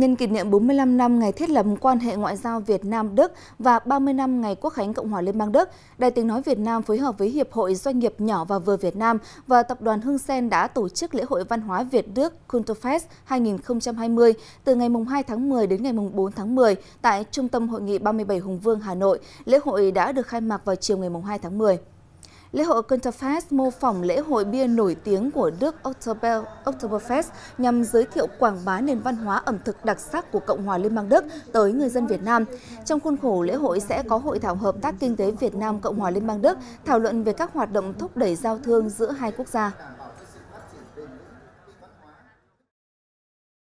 nhân kỷ niệm 45 năm ngày thiết lập quan hệ ngoại giao Việt Nam-Đức và 30 năm ngày Quốc khánh Cộng hòa Liên bang Đức, Đài tiếng nói Việt Nam phối hợp với Hiệp hội Doanh nghiệp nhỏ và vừa Việt Nam và Tập đoàn Hưng Sen đã tổ chức lễ hội văn hóa Việt Đức Kulturfest 2020 từ ngày 2 tháng 10 đến ngày 4 tháng 10 tại Trung tâm Hội nghị 37 Hùng Vương, Hà Nội. Lễ hội đã được khai mạc vào chiều ngày 2 tháng 10. Lễ hội Kunterfest mô phỏng lễ hội bia nổi tiếng của Đức Oktoberfest nhằm giới thiệu quảng bá nền văn hóa ẩm thực đặc sắc của Cộng hòa Liên bang Đức tới người dân Việt Nam. Trong khuôn khổ lễ hội sẽ có hội thảo hợp tác kinh tế Việt Nam Cộng hòa Liên bang Đức thảo luận về các hoạt động thúc đẩy giao thương giữa hai quốc gia.